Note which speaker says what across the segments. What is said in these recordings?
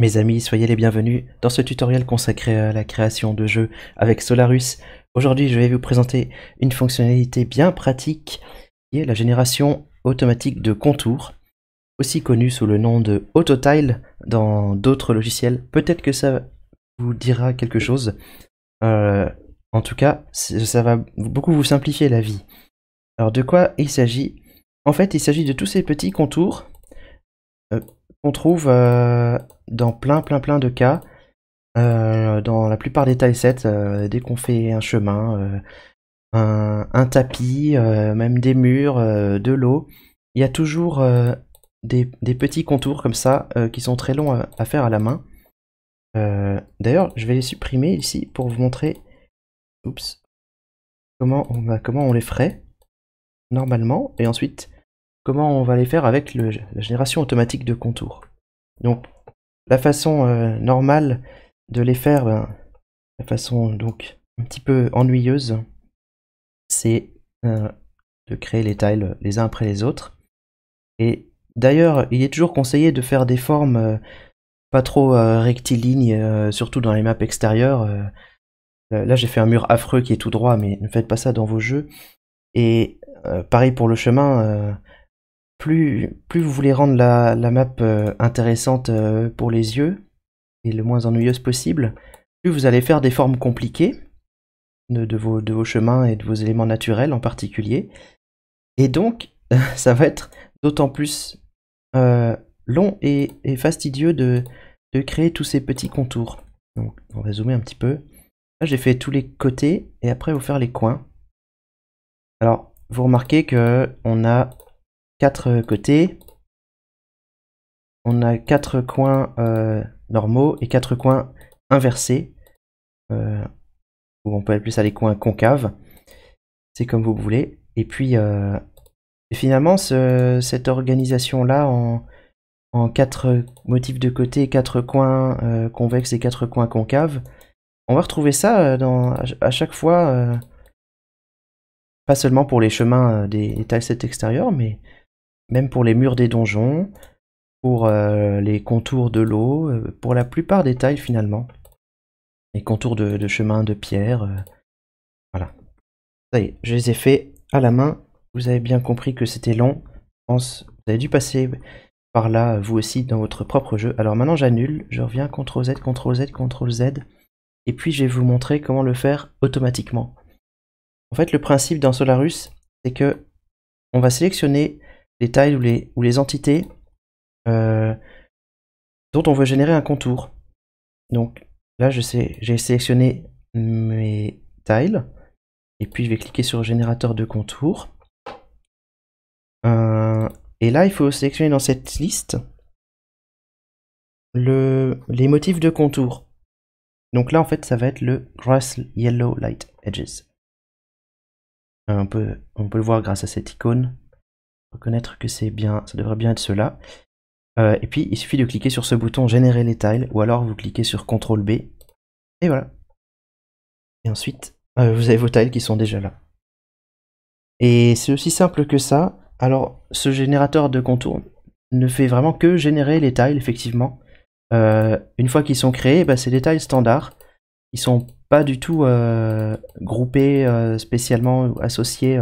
Speaker 1: Mes amis, soyez les bienvenus dans ce tutoriel consacré à la création de jeux avec Solarus. Aujourd'hui, je vais vous présenter une fonctionnalité bien pratique qui est la génération automatique de contours, aussi connue sous le nom de AutoTile dans d'autres logiciels. Peut-être que ça vous dira quelque chose. Euh, en tout cas, ça va beaucoup vous simplifier la vie. Alors de quoi il s'agit En fait, il s'agit de tous ces petits contours euh, qu'on trouve... Euh, dans plein plein plein de cas. Euh, dans la plupart des tilesets, euh, dès qu'on fait un chemin, euh, un, tapis, même des murs, de l'eau, il y a toujours des, petits contours comme ça qui sont très longs à, faire à la main. D'ailleurs, je vais les supprimer ici pour vous montrer comment, on, va, comment on les ferait normalement et ensuite comment on va les faire avec la génération automatique de contours. Donc la façon euh, normale de les faire, ben, la façon donc un petit peu ennuyeuse, c'est euh, de créer les tiles les uns après les autres. Et d'ailleurs, il est toujours conseillé de faire des formes euh, pas trop rectilignes, surtout dans les maps extérieures. là, j'ai fait un mur affreux qui est tout droit, mais ne faites pas ça dans vos jeux. Et pareil pour le chemin plus, vous voulez rendre la, map euh, intéressante euh, pour les yeux et le moins ennuyeuse possible, plus vous allez faire des formes compliquées de, vos, chemins et de vos éléments naturels en particulier. Et donc, ça va être d'autant plus euh, long et, fastidieux de, créer tous ces petits contours. Donc, on va zoomer un petit peu. Là, j'ai fait tous les côtés et après, vous faire les coins. Alors, vous remarquez que on a quatre euh, côtés. On a quatre coins euh, normaux et quatre coins inversés. Euh, ou on peut appeler ça les coins concaves. C'est comme vous voulez. Et puis finalement, cette organisation-là en, quatre motifs de côté, quatre coins convexes et quatre coins concaves, on va retrouver ça à chaque fois pas seulement pour les chemins des, des extérieurs, mais même pour les murs des donjons, pour euh, les contours de l'eau, euh, pour la plupart des tailles finalement. Les contours de, chemin, de pierre, euh, voilà. Ça y est, je les ai faits à la main. Vous avez bien compris que c'était long. Je pense que vous avez dû passer par là, vous aussi, dans votre propre jeu. Alors maintenant, j'annule. Je reviens CTRL-Z, CTRL-Z, CTRL-Z. Et puis, je vais vous montrer comment le faire automatiquement. En fait, le principe dans Solarus, c'est que on va sélectionner les tiles ou les, entités euh, dont on veut générer un contour. Donc là, j'ai sélectionné mes tiles, et puis je vais cliquer sur générateur de contour. Euh, et là, il faut sélectionner dans cette liste
Speaker 2: le, les motifs de contour. Donc là, en fait, ça va
Speaker 1: être le Grass Yellow Light Edges. Euh, on peut, on peut le voir grâce à cette icône reconnaître que c'est bien, ça devrait bien être cela. Euh, et puis il suffit de cliquer sur ce bouton générer les tiles ou alors vous cliquez sur CTRL B et voilà. Et ensuite euh, vous avez vos tiles qui sont déjà là. Et c'est aussi simple que ça. Alors ce générateur de contours ne fait vraiment que générer les tiles effectivement. Euh, une fois qu'ils sont créés, bah, c'est des tiles standards. Ils sont pas du tout groupés spécialement ou associés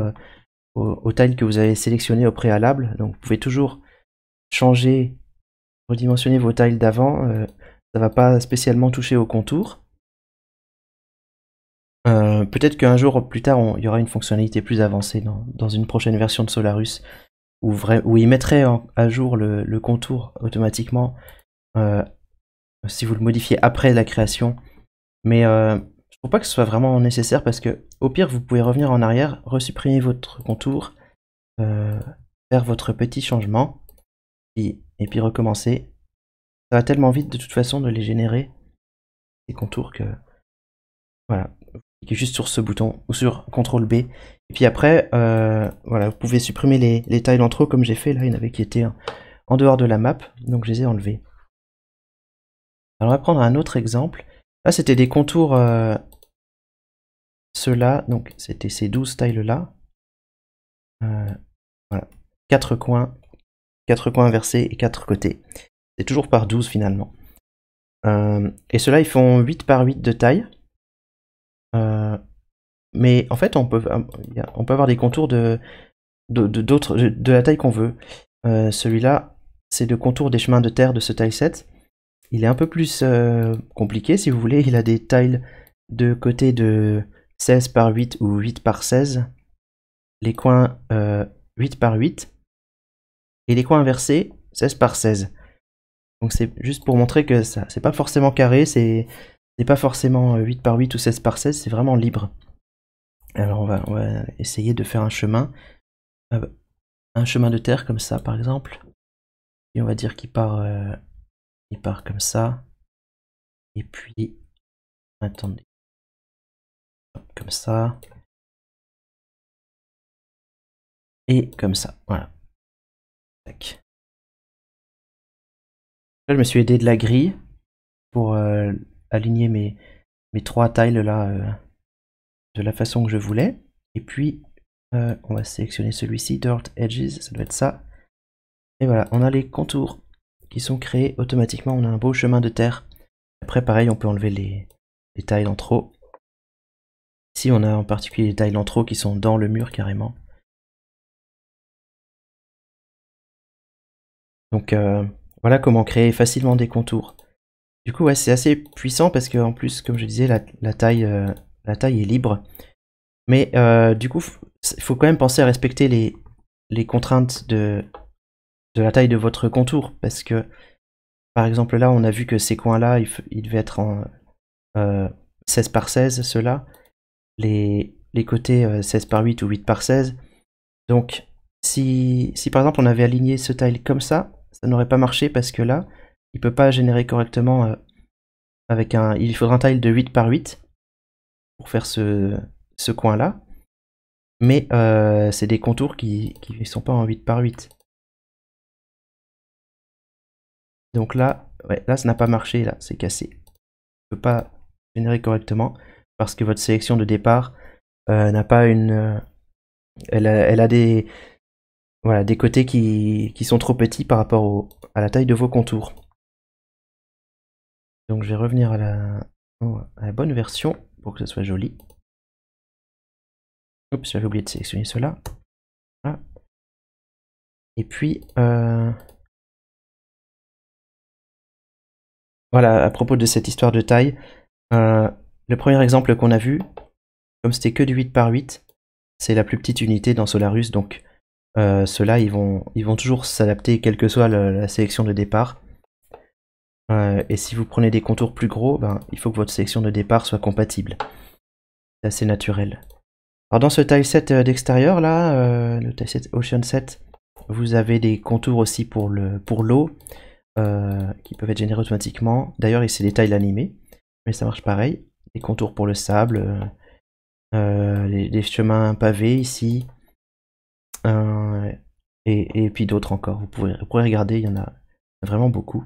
Speaker 1: aux, tiles que vous avez sélectionnées au préalable. Donc vous pouvez toujours changer, redimensionner vos tiles d'avant. Euh, ça ne va pas spécialement toucher au contour. Euh, peut-être qu'un jour plus tard, il y aura une fonctionnalité plus avancée dans, une prochaine version de Solarus où, il mettrait à jour le, contour automatiquement euh, si vous le modifiez après la création. Mais faut pas que ce soit vraiment nécessaire parce que au pire vous pouvez revenir en arrière, resupprimer votre contour, euh, faire votre petit changement et, puis recommencer. Ça va tellement vite de toute façon de les générer ces contours que voilà, vous cliquez juste sur ce bouton ou sur CTRL B. Et puis après, euh, voilà, vous pouvez supprimer les, les d'entre eux comme j'ai fait là, il y en avait qui étaient en dehors de la map, donc je les ai enlevés. Alors on va prendre un autre exemple. Là, ah, c'était des contours...
Speaker 2: Euh, ceux-là, donc c'était ces 12 tailles là
Speaker 1: quatre 4 coins, quatre coins inversés et 4 côtés. C'est toujours par 12 finalement. Euh, et ceux-là, ils font 8 par 8 de taille. Euh, mais en fait, on peut, avoir des contours de, de, la taille qu'on veut. Celui-là, c'est le contour des chemins de terre de ce taille 7. Il est un peu plus euh, compliqué si vous voulez, il a des tiles de côté de 16 par 8 ou 8 par 16, les coins 8 euh, par 8 et les coins inversés 16 par 16. Donc c'est juste pour montrer que ça, c'est pas forcément carré, c'est pas forcément 8 euh, par 8 ou 16 par 16, c'est vraiment libre. Alors on va, essayer de faire un chemin, un chemin de terre comme ça par exemple. Et on va dire qu'il part
Speaker 2: il part comme ça. Et puis, attendez. Comme ça. Et comme ça. Voilà.
Speaker 1: je me suis aidé de la grille pour euh, aligner mes, mes trois tiles là euh, de la façon que je voulais. Et puis, euh, on va sélectionner celui-ci, Dirt Edges, ça doit être ça. Et voilà, on a les contours qui sont créés automatiquement. On a un beau chemin de terre. Après, pareil, on peut enlever les, tailles en trop. Ici, on a en particulier les tailles en trop qui sont dans le mur carrément.
Speaker 2: Donc euh, voilà
Speaker 1: comment créer facilement des contours. Du coup, ouais, c'est assez puissant parce qu'en plus, comme je disais, la, taille, euh, la taille est libre. Mais euh, du coup, il faut quand même penser à respecter les contraintes de, la taille de votre contour, parce que par exemple là on a vu que ces coins-là, il devait être en 16 euh, par 16, ceux-là, les, les, côtés 16 euh, par 8 ou 8 par 16. Donc si, si par exemple on avait aligné ce tile comme ça, ça n'aurait pas marché parce que là, il peut pas générer correctement euh, avec un. Il faudra un tile de 8 par 8 pour faire ce, ce coin-là. Mais c'est des
Speaker 2: contours qui ne sont pas en 8 par 8.
Speaker 1: Donc là, là ça n'a pas marché, là c'est cassé. Je ne peut pas générer correctement parce que votre sélection de départ euh, n'a pas une... Euh, elle, a, des... Voilà, des côtés qui, sont trop petits par rapport à la taille de vos contours. Donc je vais revenir à la, bonne version
Speaker 2: pour que ce soit joli. Oups, j'avais oublié de sélectionner cela. Ah. Et puis, euh,
Speaker 1: voilà, à propos de cette histoire de taille, euh, le premier exemple qu'on a vu, comme c'était que du 8 par 8, c'est la plus petite unité dans Solarus, donc euh, ceux-là, ils vont, toujours s'adapter, quelle que soit la, sélection de départ. Euh, et si vous prenez des contours plus gros, ben, il faut que votre sélection de départ soit compatible. C'est assez naturel. Alors dans ce taille set d'extérieur, là, le Tileset set Ocean set, vous avez des contours aussi pour l'eau, euh, qui peuvent être générés automatiquement. D'ailleurs, ici, des tailles l'animé, mais ça marche pareil. Les contours pour le sable, euh, euh, les, chemins pavés ici, et, puis d'autres encore. Vous pouvez, vous pouvez regarder, il y en a vraiment beaucoup.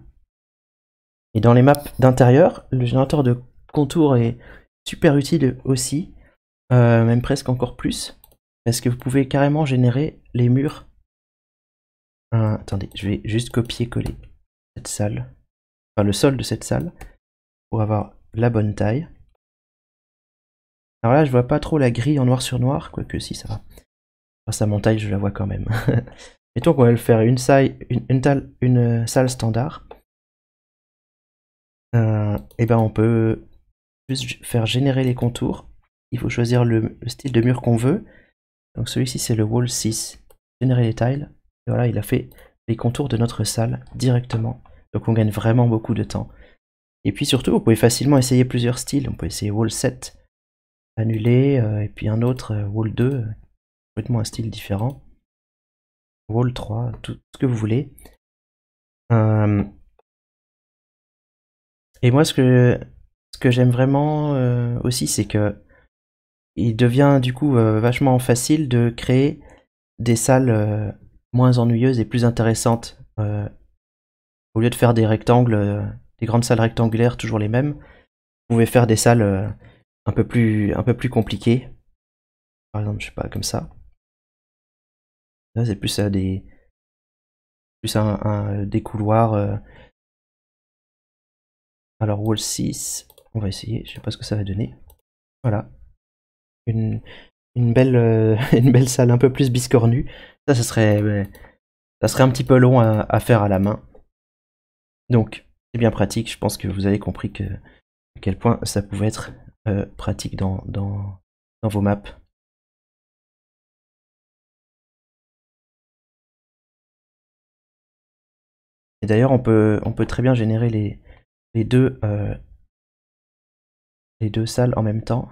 Speaker 1: Et dans les maps d'intérieur, le générateur de contours est super utile aussi, même presque encore plus, parce que vous pouvez carrément générer les murs. Ah, attendez, je vais juste copier-coller cette salle, enfin le sol de cette salle, pour avoir la bonne taille. Alors là, je vois pas trop la grille en noir sur noir, quoique si ça va. face à mon taille, je la vois quand même. donc on va le faire une, salle, une, euh, salle standard. Euh, et ben on peut juste faire générer les contours. Il faut choisir le, le style de mur qu'on veut. Donc celui-ci c'est le wall 6. Générer les tiles. Et voilà, il a fait les contours de notre salle directement. Donc on gagne vraiment beaucoup de temps. Et puis surtout, vous pouvez facilement essayer plusieurs styles. On peut essayer wall 7, annuler, euh, et puis un autre, euh, wall 2, euh, complètement un style
Speaker 2: différent. Wall 3, tout ce que vous voulez.
Speaker 1: et moi, ce que, ce que j'aime vraiment aussi, c'est que il devient du coup vachement facile de créer des salles moins ennuyeuse et plus intéressante. Euh, au lieu de faire des rectangles, euh, des grandes salles rectangulaires toujours les mêmes, vous pouvez faire des salles euh, un peu plus, un peu plus compliquées. Par exemple, je sais pas, comme ça.
Speaker 2: c'est plus à des, plus un, des couloirs. Alors, wall 6, on va essayer, je sais pas ce que ça va donner.
Speaker 1: Voilà. Une, une belle, euh, une belle salle un peu plus biscornue. Ça, ça serait, ça serait un petit peu long à, faire à la main. Donc, c'est bien pratique. Je pense que vous avez compris que, à quel point ça pouvait être
Speaker 2: euh, pratique dans, dans, dans vos maps. Et d'ailleurs, on peut, on peut très bien générer les, les deux, euh, les deux salles en même temps.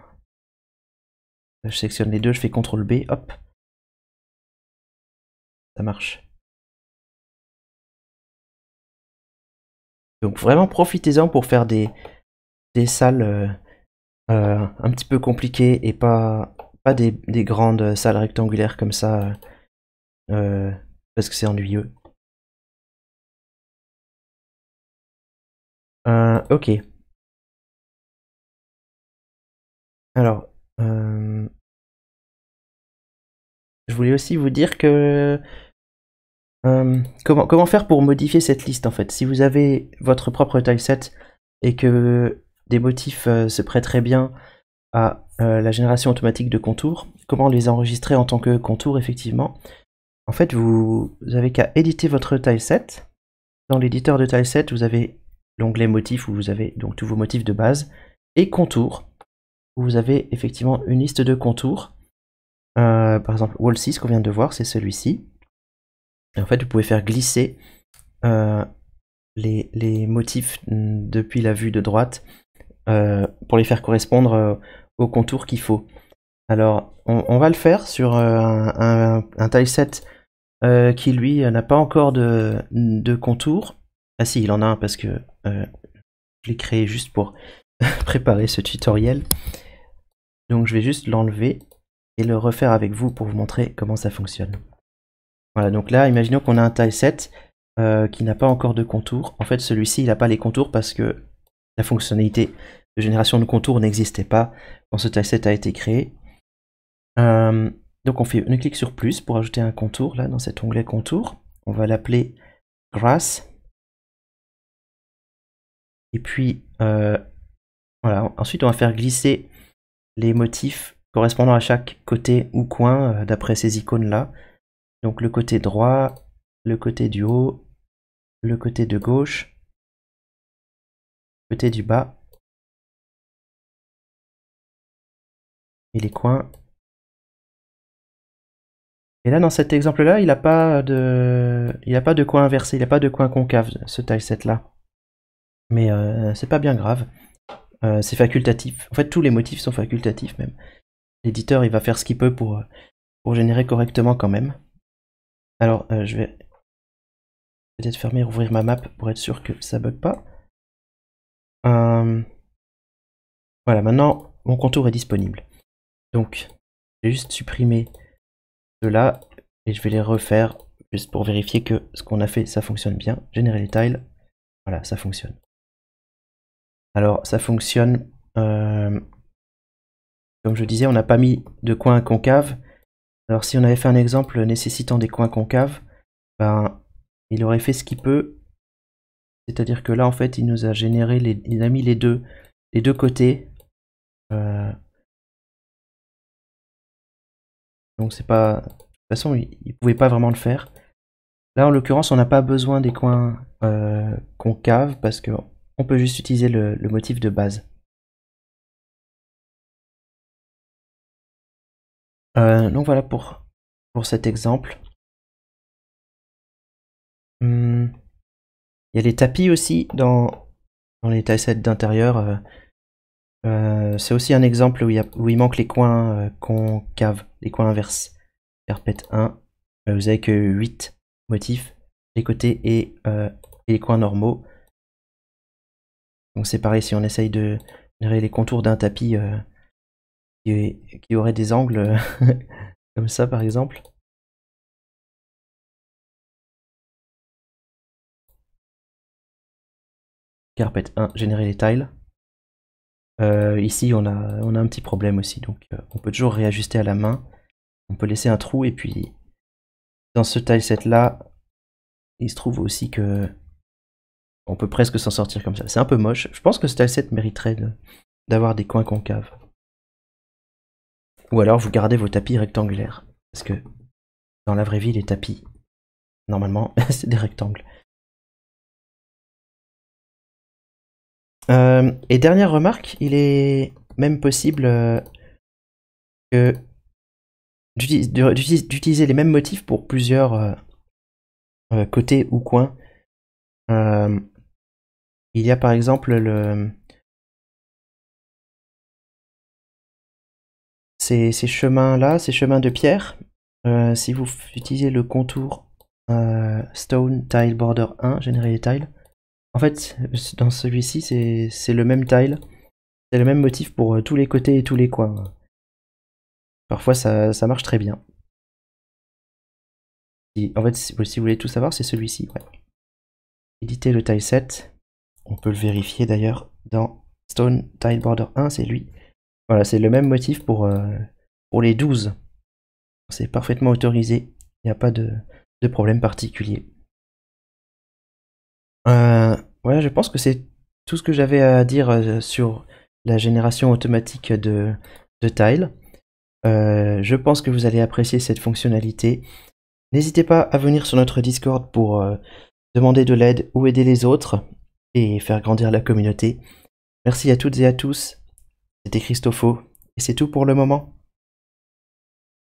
Speaker 2: Je sélectionne les deux, je fais CTRL B, hop. Ça marche.
Speaker 1: Donc vraiment profitez-en pour faire des, des salles euh, euh, un petit peu compliquées et pas, pas des, grandes salles rectangulaires comme ça euh, parce que c'est ennuyeux.
Speaker 2: ok. Alors, euh, je voulais aussi vous
Speaker 1: dire que euh, comment, faire pour modifier cette liste en fait Si vous avez votre propre tileset et que des motifs euh, se prêtent très bien à la génération automatique de contours, comment les enregistrer en tant que contours effectivement En fait, vous, vous avez qu'à éditer votre tileset. Dans l'éditeur de tileset, vous avez l'onglet motifs où vous avez donc tous vos motifs de base et contours vous avez effectivement une liste de contours. Euh, par exemple, Wall 6 qu'on vient de voir, c'est celui-ci. en fait, vous pouvez faire glisser euh, les, motifs depuis la vue de droite euh, pour les faire correspondre aux contours qu'il faut. Alors, on, va le faire sur un, un, tileset qui, lui, n'a pas encore de, de, Ah si, il en a un parce que je l'ai créé juste pour préparer ce tutoriel. Donc je vais juste l'enlever et le refaire avec vous pour vous montrer comment ça fonctionne. Voilà, donc là, imaginons qu'on a un tile euh, qui n'a pas encore de contour. En fait, celui-ci, il n'a pas les contours parce que la fonctionnalité de génération de contours n'existait pas quand ce tileset a été créé. Euh, donc on fait un clic sur plus pour ajouter un contour, là, dans cet onglet contour. On va l'appeler grass. Et puis, euh, voilà, ensuite on va faire glisser les motifs correspondant à chaque côté ou coin euh, d'après ces icônes-là. Donc le côté droit, le côté du haut, le côté de gauche,
Speaker 2: le côté du bas, et les coins. Et là,
Speaker 1: dans cet exemple-là, il n'a pas de, il a pas de coin inversé, il n'a pas de coin concave, ce tileset-là. Mais euh, c'est pas bien grave. Euh, c'est facultatif. En fait, tous les motifs sont facultatifs même. L'éditeur, il va faire ce qu'il peut pour, euh, pour générer correctement quand même. Alors, euh, je vais peut-être fermer, rouvrir ma map pour être sûr
Speaker 2: que ça bug pas. voilà, maintenant,
Speaker 1: mon contour est disponible. Donc, j'ai juste supprimer cela et je vais les refaire juste pour vérifier que ce qu'on a fait, ça fonctionne bien. Générer les tiles, voilà, ça fonctionne. Alors ça fonctionne, euh, comme je disais, on n'a pas mis de coins concave. Alors si on avait fait un exemple nécessitant des coins concaves, ben, il aurait fait ce qu'il peut. C'est-à-dire que là en fait il nous a généré, les, il a mis les deux, les deux côtés.
Speaker 2: Euh, donc c'est pas... De toute façon
Speaker 1: il ne pouvait pas vraiment le faire. Là en l'occurrence on n'a pas besoin des coins euh, concaves parce que on peut juste utiliser le, motif de base.
Speaker 2: Euh, donc voilà pour, pour cet exemple. Hmm. il y a les tapis
Speaker 1: aussi dans, dans les tilesets d'intérieur. Euh, euh, c'est aussi un exemple où il, manque les coins concaves, les coins inverses. Carpet 1, vous avez que 8 motifs, les côtés et les coins normaux. Donc c'est pareil, si on essaye de générer les contours d'un tapis euh, qui, qui, aurait des angles comme ça par exemple. Carpet 1, générer les tiles. Euh, ici on a, on a un petit problème aussi, donc euh, on peut toujours réajuster à la main. On peut laisser un trou et puis dans ce tileset là, il se trouve aussi que on peut presque s'en sortir comme ça. C'est un peu moche. Je pense que ce mériterait d'avoir des coins concaves. Ou alors vous gardez vos tapis rectangulaires. Parce que
Speaker 2: dans la vraie vie, les tapis, normalement, c'est des rectangles. Euh, et dernière remarque, il est même possible euh, que d'utiliser les mêmes motifs pour plusieurs euh, côtés ou coins. Il y a par exemple le...
Speaker 1: Ces, chemins-là, ces chemins de pierre, euh, si vous utilisez le contour euh, Stone Tile Border 1, générer les tiles, en fait, dans celui-ci, c'est le même tile, c'est le même motif pour euh, tous les côtés et tous les coins. Parfois, ça, marche très bien. en fait, si vous voulez tout savoir, c'est celui-ci. Ouais. Éditer le tile set. On peut le vérifier d'ailleurs dans Stone tile Border 1, c'est lui. Voilà, c'est le même motif pour, euh, pour les 12. C'est parfaitement autorisé, il n'y a pas de, problème particulier. voilà, euh, je pense que c'est tout ce que j'avais à dire euh, sur la génération automatique de, de tiles. je pense que vous allez apprécier cette fonctionnalité. N'hésitez pas à venir sur notre Discord pour demander de l'aide ou aider les autres et faire grandir la communauté. Merci à toutes et à tous. C'était Christopho
Speaker 2: et c'est tout pour le moment.